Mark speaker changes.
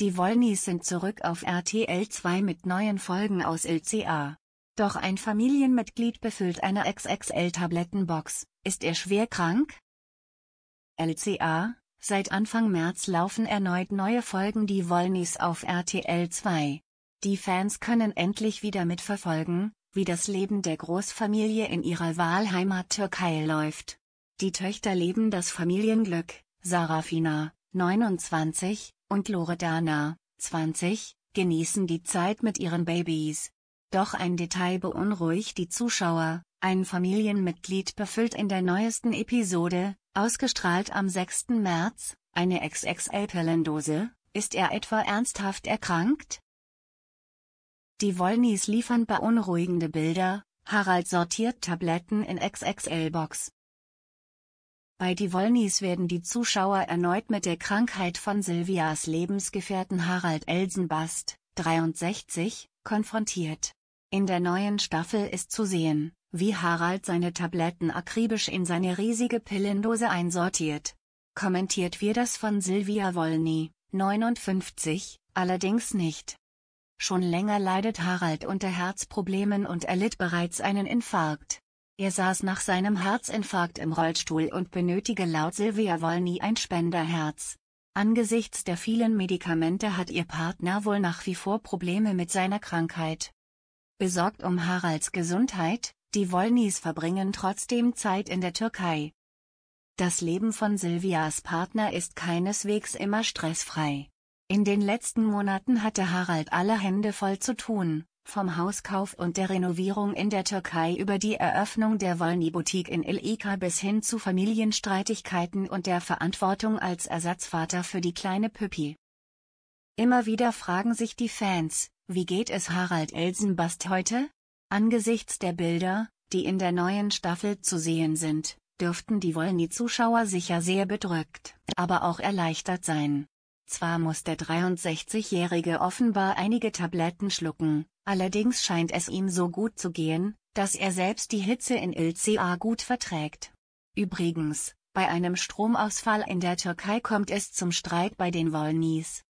Speaker 1: Die Wollnies sind zurück auf RTL 2 mit neuen Folgen aus LCA. Doch ein Familienmitglied befüllt eine XXL-Tablettenbox. Ist er schwer krank? LCA, seit Anfang März laufen erneut neue Folgen Die Wollnies auf RTL 2. Die Fans können endlich wieder mitverfolgen, wie das Leben der Großfamilie in ihrer Wahlheimat Türkei läuft. Die Töchter leben das Familienglück, Sarafina, 29, und Loredana, 20, genießen die Zeit mit ihren Babys. Doch ein Detail beunruhigt die Zuschauer, ein Familienmitglied befüllt in der neuesten Episode, ausgestrahlt am 6. März, eine XXL-Pillendose, ist er etwa ernsthaft erkrankt? Die Wollnies liefern beunruhigende Bilder, Harald sortiert Tabletten in XXL-Box. Bei Die Wollnies werden die Zuschauer erneut mit der Krankheit von Silvias Lebensgefährten Harald Elsenbast, 63, konfrontiert. In der neuen Staffel ist zu sehen, wie Harald seine Tabletten akribisch in seine riesige Pillendose einsortiert. Kommentiert wir das von Silvia Wollny, 59, allerdings nicht. Schon länger leidet Harald unter Herzproblemen und erlitt bereits einen Infarkt. Er saß nach seinem Herzinfarkt im Rollstuhl und benötige laut Silvia Wolny ein Spenderherz. Angesichts der vielen Medikamente hat ihr Partner wohl nach wie vor Probleme mit seiner Krankheit. Besorgt um Haralds Gesundheit, die Wolnys verbringen trotzdem Zeit in der Türkei. Das Leben von Silvias Partner ist keineswegs immer stressfrei. In den letzten Monaten hatte Harald alle Hände voll zu tun, vom Hauskauf und der Renovierung in der Türkei über die Eröffnung der Wolny Boutique in Ilika bis hin zu Familienstreitigkeiten und der Verantwortung als Ersatzvater für die kleine Püppi. Immer wieder fragen sich die Fans, wie geht es Harald Elsenbast heute? Angesichts der Bilder, die in der neuen Staffel zu sehen sind, dürften die Wolny-Zuschauer sicher sehr bedrückt, aber auch erleichtert sein, zwar muss der 63-Jährige offenbar einige Tabletten schlucken, allerdings scheint es ihm so gut zu gehen, dass er selbst die Hitze in Ilca gut verträgt. Übrigens, bei einem Stromausfall in der Türkei kommt es zum Streit bei den Wolnis.